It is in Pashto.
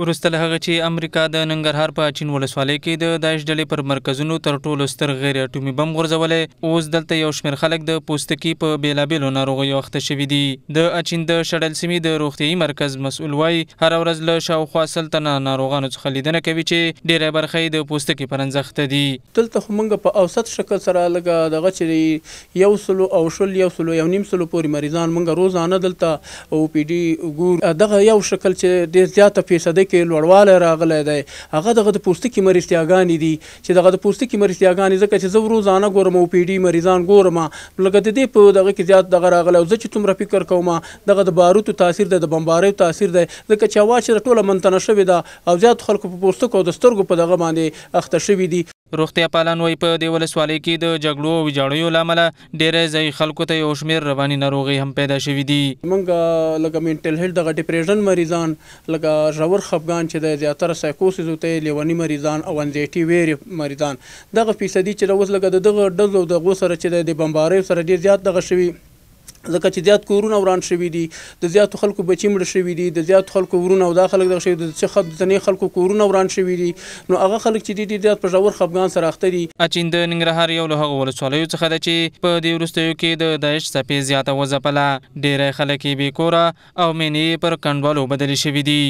ورسته له هغه چې امریکا د ننګرهار په چین ولسوالۍ کې د داعش ډلې پر مرکزونو تر ټولو ستر غیر اټومي بم غورځولې اوس دلته یو شمېر خلک د پوستکي په بیلابیلو ناروغیو اخته شوي دي د اچین د شډل سیمې د روغتیايي مرکز مسؤل وایي هر ورځ له شاوخوا سل تنه ناروغانو څخه لیدنه کوي چې ډېری برخه یې د پوستکي پر انځخته دي دلته خو موږ په اوسط شکل سره لږه دغه چې یو سلو او شل یو سلو یو نیم سلو پورې مریضان موږ روزانه دلته او پی ډي ګور دغه یو شکل چې ډېر زیاته فیصدي معده کې لوړوالی راغلی دی هغه دغه د پوستکي مرستیاګانې دي چې دغه د پوستکي مرستیاګانې ځکه چې زه روزانه ګورم او پیډي مریضان ګورم لکه د دې په دغه کې زیات دغه راغلی او زه چې تومره فکر کوم دغه د باروتو تاثیر دی د بمباریو تاثیر دی ځکه چې هوا چې ټوله منتنه شوې ده او زیات خلکو په پوستکو او د سترګو په دغه باندې اخته شوي دي روغتیا پالان وایي په دې ولسوالۍ کې د جګړو او ویجاړیو له امله ډېری ځایي خلکو ته یو شمېر رواني ناروغۍ هم پیدا شوي دي موږ لکه مینټل هیلټ دغه ډپریشن مریضان لکه ژور خفګان چې د زیاتره سایکوسیس ته لیونی مریضان او انزیټي ویر مریضان دغه فیصدي چې اوس لکه دغه ډزو دغه سره چې د بمباری سره ډېر زیات دغه شوي ځکه چې زیات کورونه وران شوي دي د زیاتو خلکو بچي مړه شوي دي د زیاتو خلکو ورونه او دا خلک دغه شوي د ځینې خلکو کورونه وران شوي دي نو هغه خلک چې دي زیات په ژور خپګان سره اخته دي اچین د ننګرهار یو له هغو ولسوالیو څخه ده چې په دې وروستیو کې د داعش څپې زیاته وځپله ډیری خلک یې بې کوره او مینې پر کنډوالو بدلې شوي دي